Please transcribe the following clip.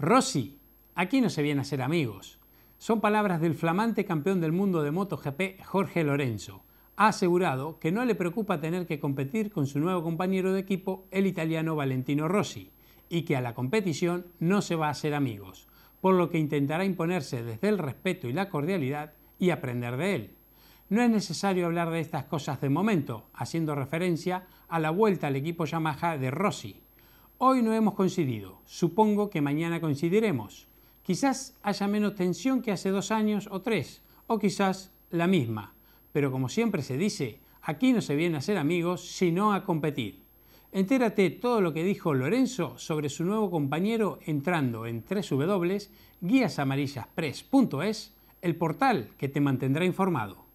Rossi, aquí no se viene a ser amigos. Son palabras del flamante campeón del mundo de MotoGP Jorge Lorenzo. Ha asegurado que no le preocupa tener que competir con su nuevo compañero de equipo, el italiano Valentino Rossi, y que a la competición no se va a ser amigos, por lo que intentará imponerse desde el respeto y la cordialidad y aprender de él. No es necesario hablar de estas cosas de momento, haciendo referencia a la vuelta al equipo Yamaha de Rossi, Hoy no hemos coincidido, supongo que mañana coincidiremos. Quizás haya menos tensión que hace dos años o tres, o quizás la misma. Pero como siempre se dice, aquí no se viene a ser amigos, sino a competir. Entérate todo lo que dijo Lorenzo sobre su nuevo compañero entrando en www.guiasamarillaspress.es, el portal que te mantendrá informado.